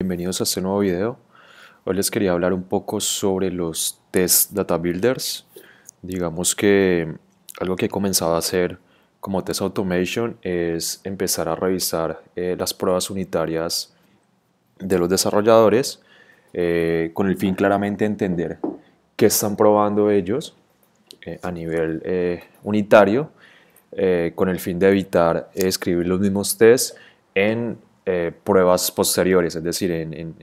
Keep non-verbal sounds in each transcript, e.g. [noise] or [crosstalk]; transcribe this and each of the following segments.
Bienvenidos a este nuevo video. Hoy les quería hablar un poco sobre los test data builders. Digamos que algo que he comenzado a hacer como test automation es empezar a revisar eh, las pruebas unitarias de los desarrolladores eh, con el fin claramente de entender qué están probando ellos eh, a nivel unitario con el fin de evitar escribir los mismos tests en eh, pruebas posteriores, es decir, en,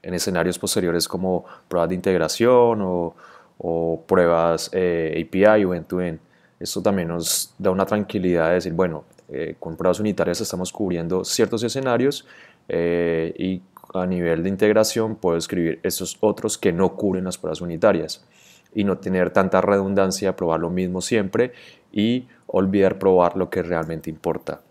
escenarios posteriores como pruebas de integración o, pruebas eh, API o end-to-end. Esto también nos da una tranquilidad de decir, bueno, eh, con pruebas unitarias estamos cubriendo ciertos escenarios y a nivel de integración puedo escribir esos otros que no cubren las pruebas unitarias y no tener tanta redundancia, probar lo mismo siempre y olvidar probar lo que realmente importa.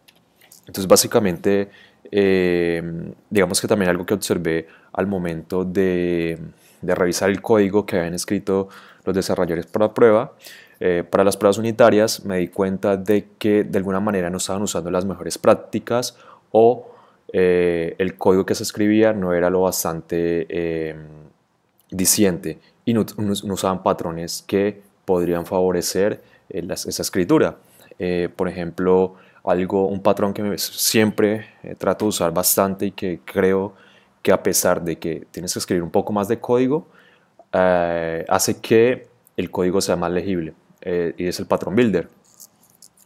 Entonces, básicamente, eh, digamos que también algo que observé al momento de, revisar el código que habían escrito los desarrolladores para prueba, eh, para las pruebas unitarias, me di cuenta de que de alguna manera no estaban usando las mejores prácticas o eh, el código que se escribía no era lo bastante diciente y no, usaban patrones que podrían favorecer esa escritura. por ejemplo, algo, un patrón que siempre eh, trato de usar bastante y que creo que a pesar de que tienes que escribir un poco más de código, eh, hace que el código sea más legible eh, y es el patrón builder.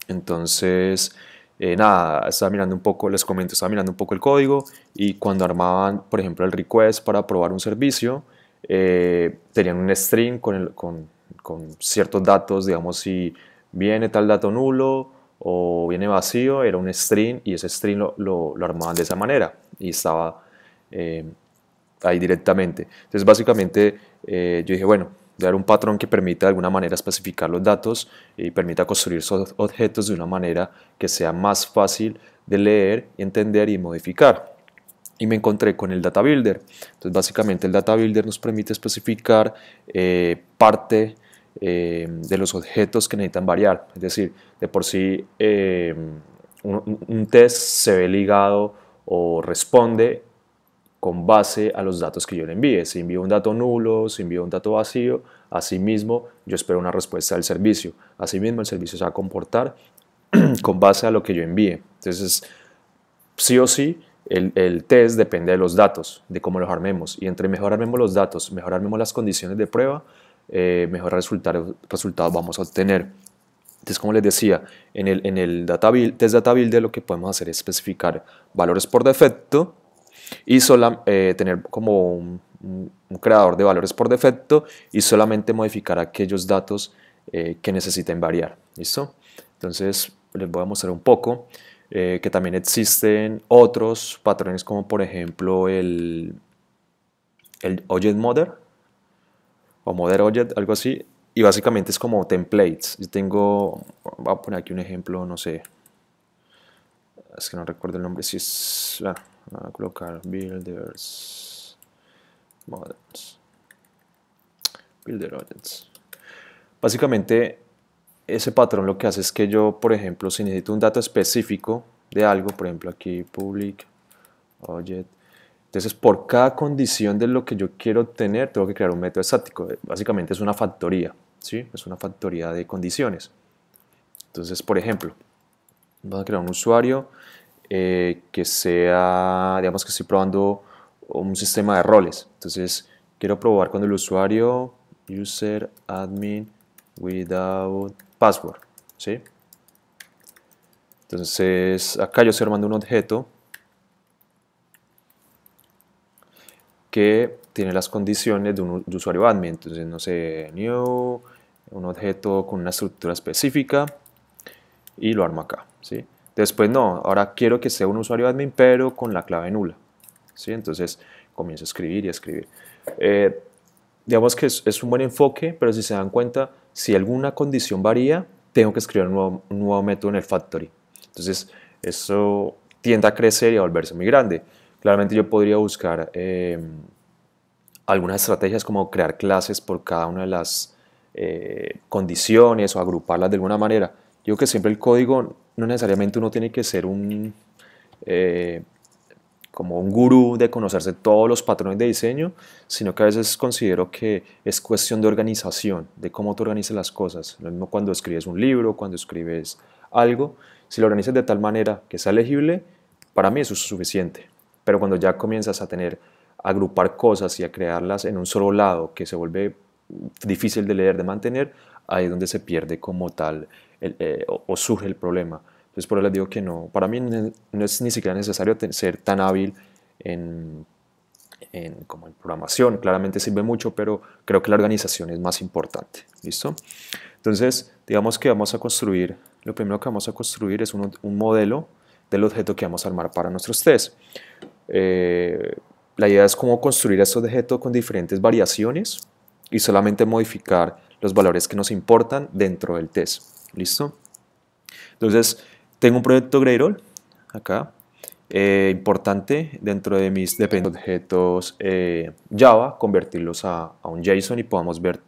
Entonces, nada, estaba mirando un poco, les comento, estaba mirando un poco el código y cuando armaban, por ejemplo, el request para probar un servicio, tenían un string con, con ciertos datos, digamos, si viene tal dato nulo, o viene vacío, era un string y ese string lo, lo, armaban de esa manera y estaba eh, ahí directamente. Entonces básicamente eh, yo dije, bueno, dar un patrón que permita de alguna manera especificar los datos y permita construir esos objetos de una manera que sea más fácil de leer, entender y modificar. Y me encontré con el Data Builder. Entonces básicamente el Data Builder nos permite especificar eh, parte eh, de los objetos que necesitan variar. Es decir, de por sí eh, un, test se ve ligado o responde con base a los datos que yo le envíe. Si envío un dato nulo, si envío un dato vacío, asimismo yo espero una respuesta del servicio. Asimismo el servicio se va a comportar [clears throat] con base a lo que yo envíe. Entonces, sí o sí, el, el, test depende de los datos, de cómo los armemos. Y entre mejor armemos los datos, mejor armemos las condiciones de prueba, eh, mejor resultado resultados, vamos a obtener. Entonces, como les decía, en el, en el data build, test data builder lo que podemos hacer es especificar valores por defecto y solo eh, tener como un, creador de valores por defecto y solamente modificar aquellos datos eh, que necesiten variar. ¿Listo? Entonces, les voy a mostrar un poco que también existen otros patrones como por ejemplo el, el Object Model o model Object, algo así, y básicamente es como templates. Yo tengo, voy a poner aquí un ejemplo, no sé, es que no recuerdo el nombre, si es, voy a colocar builders, models, builder objects. Básicamente, ese patrón lo que hace es que yo, por ejemplo, si necesito un dato específico de algo, por ejemplo aquí public object, entonces, por cada condición de lo que yo quiero tener, tengo que crear un método estático. Básicamente es una factoría, ¿sí? Es una factoría de condiciones. Entonces, por ejemplo, vamos a crear un usuario eh, que sea, digamos que estoy probando un sistema de roles. Entonces, quiero probar cuando el usuario user admin without password, ¿sí? Entonces, acá yo estoy armando un objeto que tiene las condiciones de un usuario admin. Entonces, no sé, new, un objeto con una estructura específica y lo armo acá. ¿sí? Después, no, ahora quiero que sea un usuario admin, pero con la clave nula. ¿sí? Entonces, comienzo a escribir y a escribir. Eh, digamos que es, un buen enfoque, pero si se dan cuenta, si alguna condición varía, tengo que escribir un nuevo, un nuevo método en el factory. Entonces, eso tiende a crecer y a volverse muy grande. Claramente yo podría buscar eh, algunas estrategias como crear clases por cada una de las eh, condiciones o agruparlas de alguna manera. Yo creo que siempre el código no necesariamente uno tiene que ser un eh, como un gurú de conocerse todos los patrones de diseño, sino que a veces considero que es cuestión de organización, de cómo tú organizas las cosas. Lo mismo cuando escribes un libro, cuando escribes algo, si lo organizas de tal manera que sea legible, para mí eso es suficiente. Pero cuando ya comienzas a tener, a agrupar cosas y a crearlas en un solo lado, que se vuelve difícil de leer, de mantener, ahí es donde se pierde como tal eh, o, surge el problema. Entonces por eso les digo que no, para mí no es ni siquiera necesario ser tan hábil en, en, como en programación, claramente sirve mucho, pero creo que la organización es más importante, ¿listo? Entonces, digamos que vamos a construir, lo primero que vamos a construir es un, un modelo del objeto que vamos a armar para nuestros test. Eh, la idea es cómo construir este objeto con diferentes variaciones y solamente modificar los valores que nos importan dentro del test. ¿Listo? Entonces, tengo un proyecto Gradle acá, eh, importante dentro de mis dependientes objetos eh, Java, convertirlos a, un JSON y podamos ver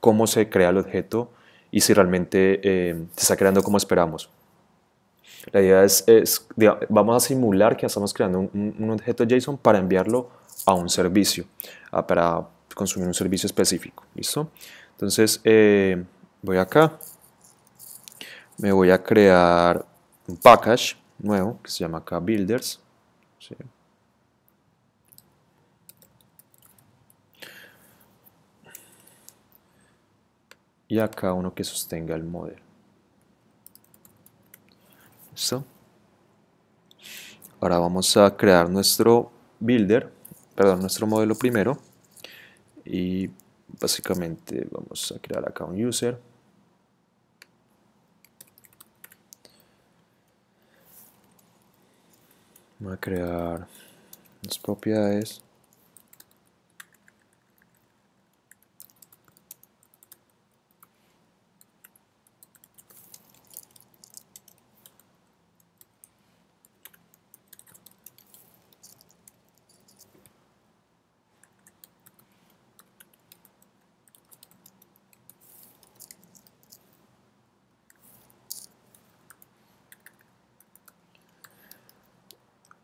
cómo se crea el objeto y si realmente se está creando como esperamos. La idea es, vamos a simular que estamos creando un, objeto JSON para enviarlo a un servicio, para consumir un servicio específico. ¿Listo? Entonces, eh, voy acá, me voy a crear un package nuevo que se llama acá builders. Y acá uno que sostenga el modelo. Ahora vamos a crear nuestro builder, perdón, nuestro modelo primero. Y básicamente vamos a crear acá un user. vamos a crear las propiedades.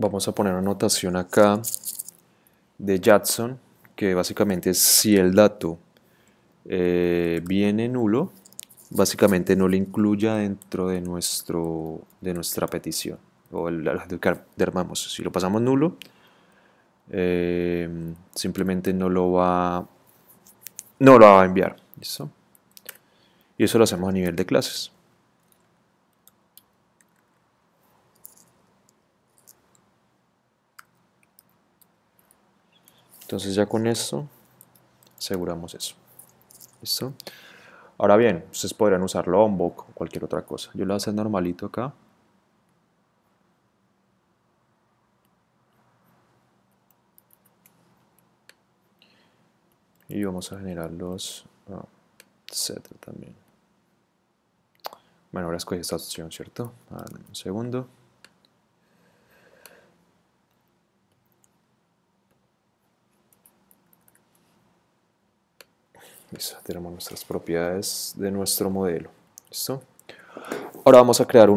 vamos a poner anotación acá de Jackson que básicamente si el dato eh, viene nulo, básicamente no lo incluya dentro de, nuestro, de nuestra petición o el, que armamos. Si lo pasamos nulo, eh, simplemente no lo va no lo va a enviar. Y eso lo hacemos a nivel de clases. Entonces ya con esto aseguramos eso. ¿Listo? Ahora bien, ustedes podrían usar Lombok o cualquier otra cosa. Yo lo voy a hacer normalito acá. Y vamos a generar los ah, también. Bueno, ahora escogí esta opción, ¿cierto? un segundo. tenemos nuestras propiedades de nuestro modelo. Ahora vamos a crear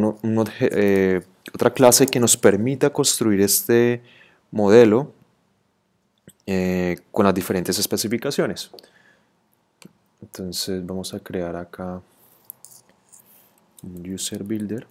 eh, otra clase que nos permita construir este modelo eh, con las diferentes especificaciones. Entonces vamos a crear acá un user builder.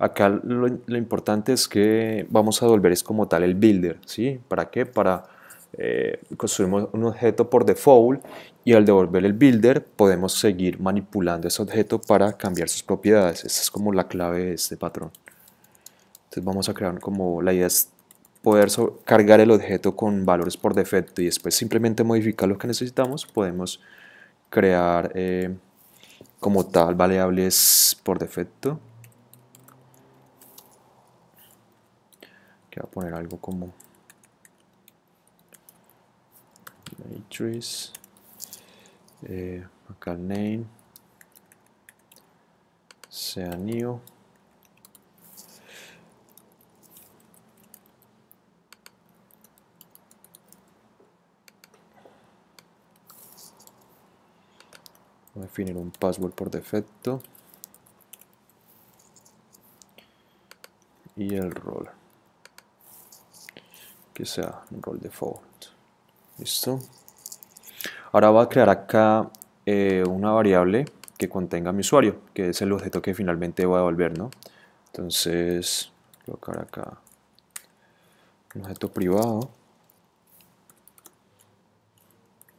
Acá lo, importante es que vamos a devolver es como tal el builder, ¿sí? ¿Para qué? Para construir eh, construimos un objeto por default y al devolver el builder podemos seguir manipulando ese objeto para cambiar sus propiedades. esa es como la clave de este patrón. Entonces vamos a crear como la idea es poder cargar el objeto con valores por defecto y después simplemente modificar lo que necesitamos. Podemos crear eh, como tal variables por defecto que va a poner algo como matrix eh, acá el name sea new a definir un password por defecto y el role sea un rol default. ¿Listo? Ahora voy a crear acá eh, una variable que contenga mi usuario, que es el objeto que finalmente voy a devolver, ¿no? Entonces, colocar acá un objeto privado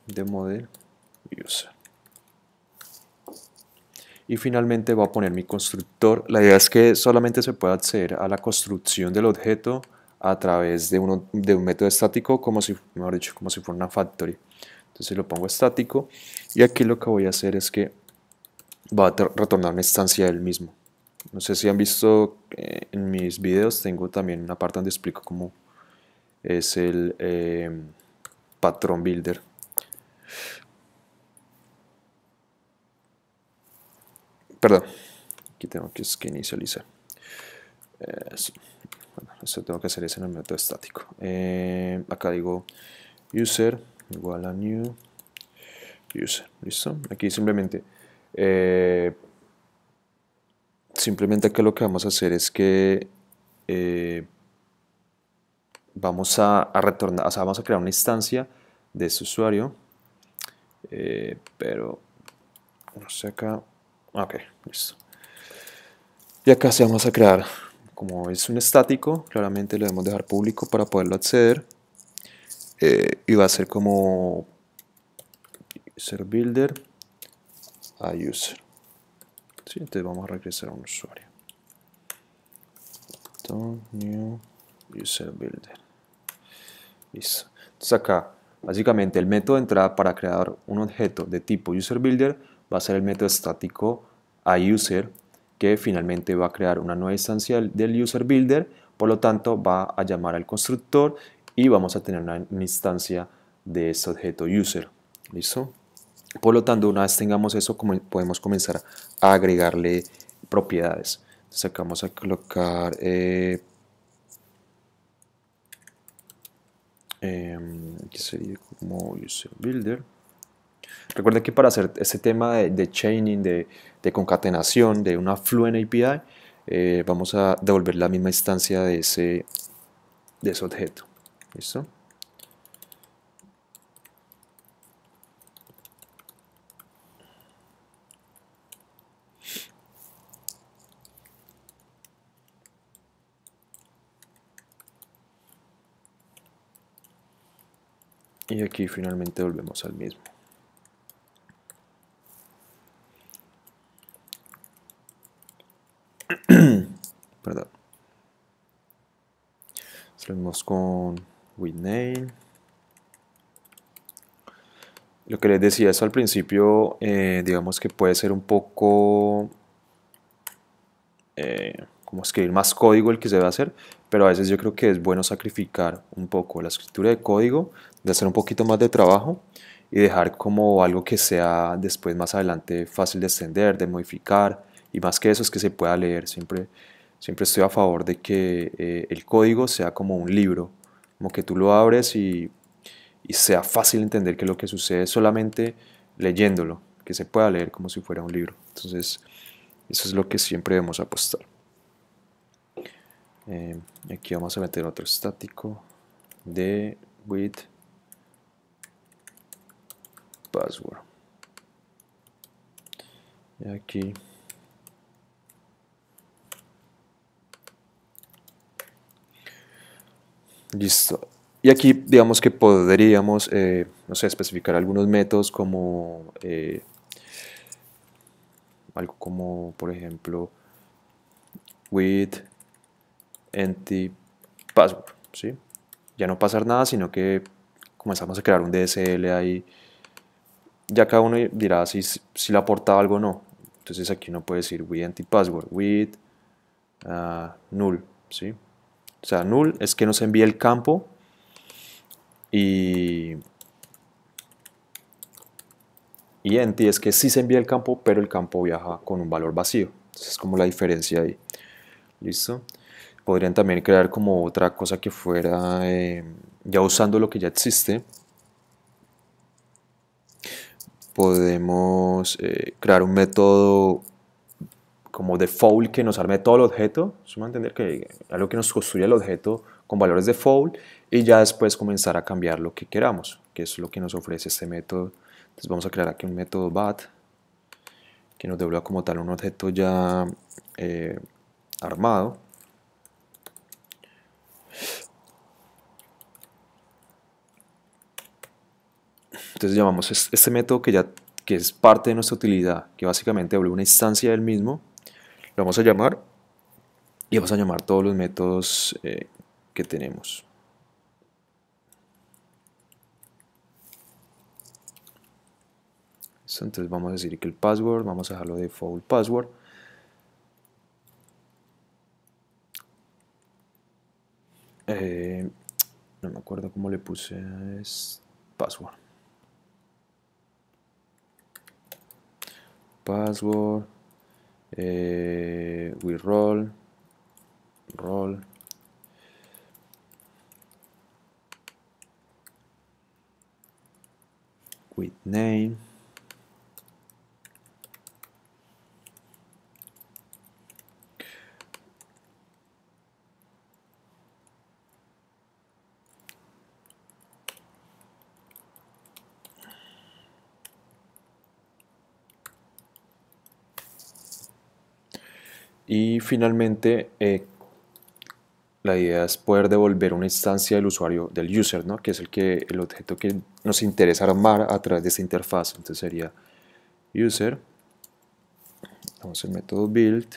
de model user. Y finalmente voy a poner mi constructor. La idea es que solamente se pueda acceder a la construcción del objeto a través de, uno, de un método estático como si, mejor dicho, como si fuera una factory. Entonces lo pongo estático y aquí lo que voy a hacer es que va a retornar una instancia del mismo. No sé si han visto eh, en mis vídeos tengo también una parte donde explico cómo es el em, patrón builder. Perdón, aquí tengo que inicializar. Eh, esto tengo que hacer es en el método estático eh, acá digo user igual a new user listo aquí simplemente eh, simplemente acá lo que vamos a hacer es que eh, vamos a, retornar o sea vamos a crear una instancia de este usuario pero no sé acá ok listo y acá se vamos a crear como es un estático, claramente lo debemos dejar público para poderlo acceder. Eh, y va a ser como ser builder a user. entonces vamos a regresar a un usuario. UserBuilder. Listo. Entonces acá, básicamente el método de entrada para crear un objeto de tipo userBuilder va a ser el método estático a user que finalmente va a crear una nueva instancia del user builder, por lo tanto va a llamar al constructor y vamos a tener una instancia de este objeto user. ¿Listo? Por lo tanto, una vez tengamos eso, podemos comenzar a agregarle propiedades. Entonces acá vamos a colocar eh, em, sería como user builder. Recuerden que para hacer ese tema de, chaining, de, concatenación, de una Fluent API, eh, vamos a devolver la misma instancia de ese, de ese objeto. ¿Listo? y aquí finalmente volvemos al mismo. [clears throat] Perdón. Salimos con Lo que les decía es al principio, eh, digamos que puede ser un poco eh, como escribir más código el que se va a hacer, pero a veces yo creo que es bueno sacrificar un poco la escritura de código, de hacer un poquito más de trabajo y dejar como algo que sea después más adelante fácil de extender, de modificar, y más que eso es que se pueda leer. Siempre, siempre estoy a favor de que eh, el código sea como un libro, como que tú lo abres y, sea fácil entender que lo que sucede solamente leyéndolo, que se pueda leer como si fuera un libro. Entonces, eso es lo que siempre debemos apostar. Eh, aquí vamos a meter otro estático de with password. Y aquí Listo. Y aquí, digamos que podríamos, eh, no sé, especificar algunos métodos como eh, algo como, por ejemplo, with empty password, ¿sí? Ya no pasar nada, sino que comenzamos a crear un DSL ahí. Ya cada uno dirá si, si le aporta algo o no. Entonces aquí uno puede decir with empty password, with ah, null, ¿sí? O sea, null es que no se envía el campo y, y empty es que sí se envía el campo, pero el campo viaja con un valor vacío. Entonces es como la diferencia ahí. ¿Listo? Podrían también crear como otra cosa que fuera eh, ya usando lo que ya existe. Podemos eh, crear un método como default que nos arme todo el objeto, eso a entender que algo que nos construye el objeto con valores default y ya después comenzar a cambiar lo que queramos, que es lo que nos ofrece este método. Entonces vamos a crear aquí un método bat que nos devuelve como tal un objeto ya eh, armado. Entonces llamamos este método que ya que es parte de nuestra utilidad, que básicamente devuelve una instancia del mismo vamos a llamar y vamos a llamar todos los métodos eh, que tenemos. entonces vamos a decir que el password, vamos a dejarlo default password. Eh, no me acuerdo cómo le puse es password. Password. uh, we roll roll with name Y finalmente, eh, la idea es poder devolver una instancia del usuario, del user, que es el, que, el objeto que nos interesa armar a través de esta interfaz. Entonces sería user, damos el método build,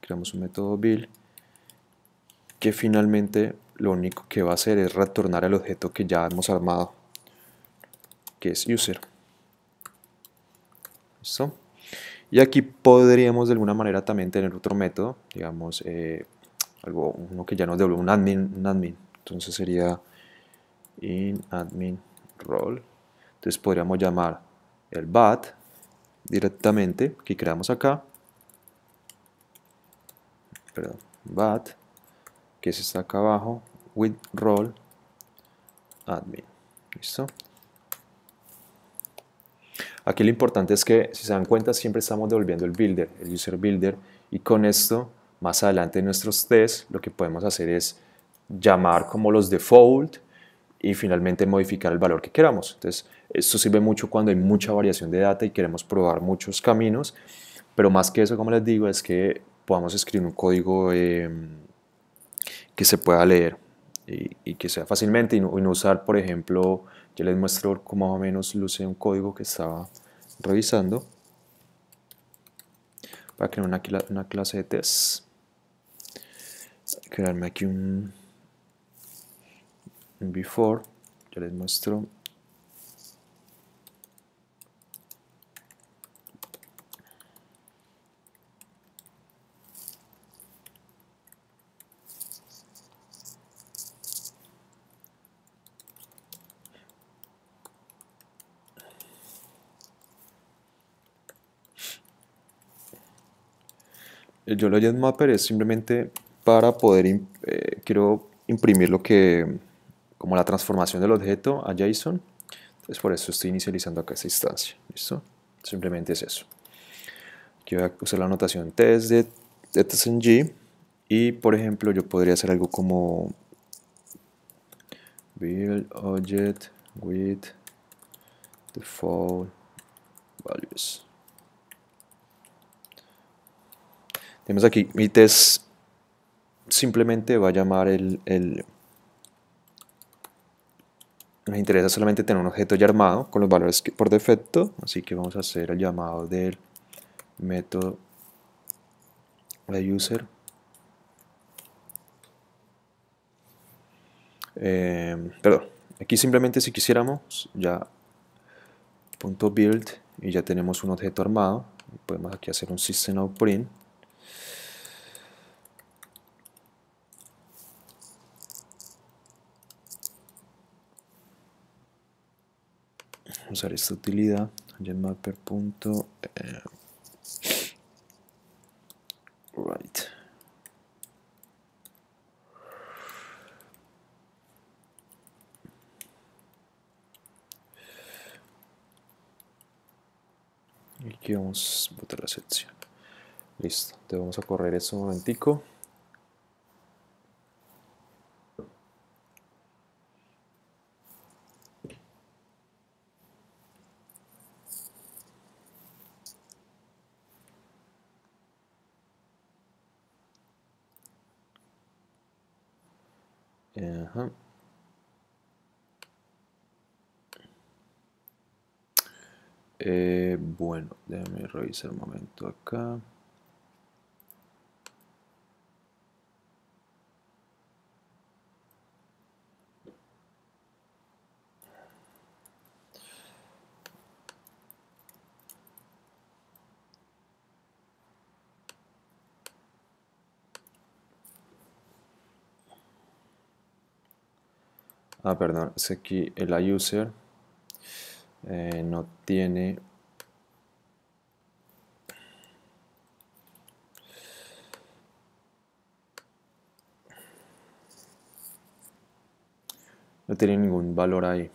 creamos un método build, que finalmente lo único que va a hacer es retornar al objeto que ya hemos armado, que es user. ¿Listo? Y aquí podríamos de alguna manera también tener otro método, digamos, eh, algo, uno que ya nos devuelve un admin, un admin. Entonces sería in admin role. Entonces podríamos llamar el bat directamente que creamos acá. Perdón, bat, que se está acá abajo, with role admin. ¿Listo? Aquí lo importante es que, si se dan cuenta, siempre estamos devolviendo el builder, el user builder, y con esto, más adelante en nuestros tests, lo que podemos hacer es llamar como los default y finalmente modificar el valor que queramos. Entonces, esto sirve mucho cuando hay mucha variación de data y queremos probar muchos caminos, pero más que eso, como les digo, es que podamos escribir un código em, que se pueda leer y, que sea fácilmente y no usar, por ejemplo, ya les muestro cómo más o menos luce un código que estaba revisando para crear una, clase de test. Crearme aquí un, before. ya les muestro el lo Mapper es simplemente para poder, eh, quiero imprimir lo que, como la transformación del objeto a JSON. Entonces por eso estoy inicializando acá esta instancia. ¿Listo? Simplemente es eso. Aquí voy a usar la anotación test de, y por ejemplo yo podría hacer algo como build object with default values Tenemos aquí, mi test simplemente va a llamar el, nos interesa solamente tener un objeto ya armado con los valores por defecto, así que vamos a hacer el llamado del método de user em, perdón, aquí simplemente si quisiéramos ya punto .build y ya tenemos un objeto armado podemos aquí hacer un system.out.print print usar esta utilidad eh, y aquí vamos a botar la sección listo, te vamos a correr un momentico hice el momento acá. Ah, perdón, sé que el user eh, no tiene no tiene ningún valor ahí.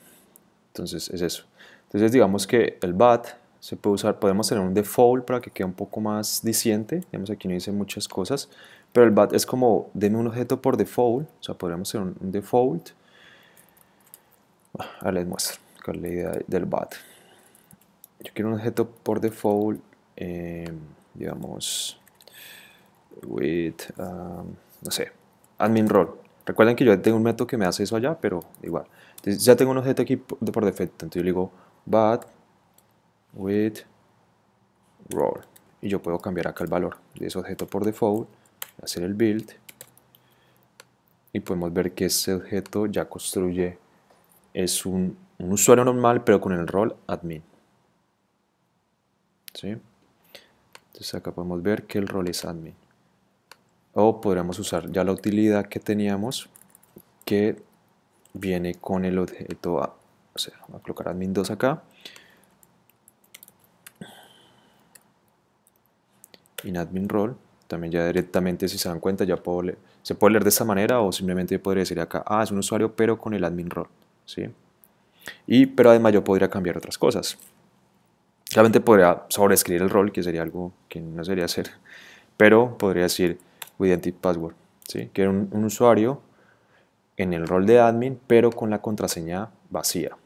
Entonces es eso. Entonces digamos que el BAT se puede usar, podemos tener un default para que quede un poco más diciente, digamos aquí no dice muchas cosas, pero el BAT es como, deme un objeto por default, o sea, podríamos tener un, default. a ah, ahora les muestro cuál la idea del BAT. Yo quiero un objeto por default, em, digamos, with, um, no sé, admin role. Recuerden que yo tengo un método que me hace eso allá, pero igual. Entonces, ya tengo un objeto aquí por, defecto. Entonces yo le digo bad with role. Y yo puedo cambiar acá el valor de ese objeto por default, hacer el build. Y podemos ver que ese objeto ya construye, es un, usuario normal, pero con el rol admin. ¿Sí? Entonces acá podemos ver que el rol es admin o podríamos usar ya la utilidad que teníamos que viene con el objeto a, o sea, a colocar admin 2 acá in admin role también ya directamente si se dan cuenta ya se puede leer de esta manera o simplemente podría decir acá ah es un usuario pero con el admin role ¿sí? y pero además yo podría cambiar otras cosas Realmente podría sobreescribir el rol, que sería algo que no sería hacer, pero podría decir Identity Password, ¿sí? que era un, usuario en el rol de admin, pero con la contraseña vacía.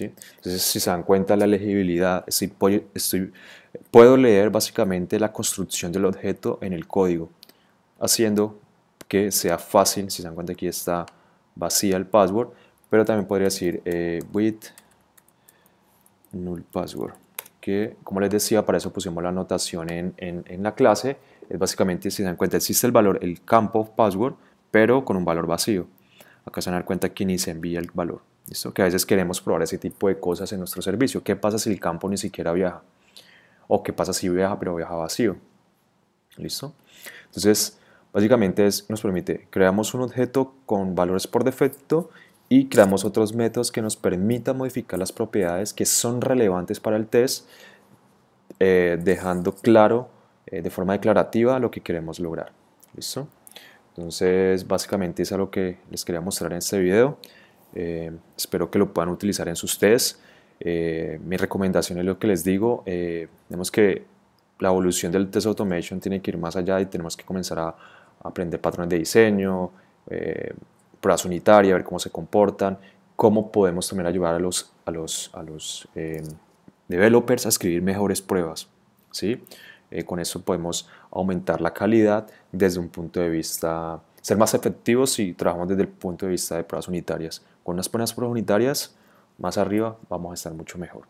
Entonces, si se dan cuenta, la legibilidad, si puedo leer básicamente la construcción del objeto en el código, haciendo que sea fácil, si se dan cuenta aquí está vacía el password, pero también podría decir eh, with null password como les decía, para eso pusimos la anotación en, la clase, es básicamente, si se dan cuenta, existe el valor, el campo password, pero con un valor vacío. Acá se dan dar cuenta que ni se envía el valor. ¿Listo? Que a veces queremos probar ese tipo de cosas en nuestro servicio. ¿Qué pasa si el campo ni siquiera viaja? ¿O qué pasa si viaja, pero viaja vacío? ¿Listo? Entonces, básicamente nos permite, creamos un objeto con valores por defecto y creamos otros métodos que nos permitan modificar las propiedades que son relevantes para el test, eh, dejando claro eh, de forma declarativa lo que queremos lograr. ¿Listo? Entonces, básicamente es lo que les quería mostrar en este video. Eh, espero que lo puedan utilizar en sus tests. mi recomendación es lo que les digo. tenemos que la evolución del test automation tiene que ir más allá y tenemos que comenzar a aprender patrones de diseño, pruebas unitarias, ver cómo se comportan, cómo podemos también ayudar a los, a los, a los eh, developers a escribir mejores pruebas. ¿sí? Eh, con eso podemos aumentar la calidad desde un punto de vista, ser más efectivos si trabajamos desde el punto de vista de pruebas unitarias. Con unas buenas pruebas unitarias, más arriba vamos a estar mucho mejor.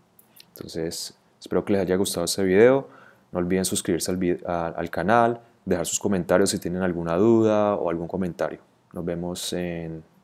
Entonces, espero que les haya gustado este video. No olviden suscribirse al, al canal, dejar sus comentarios si tienen alguna duda o algún comentario. Nos vemos en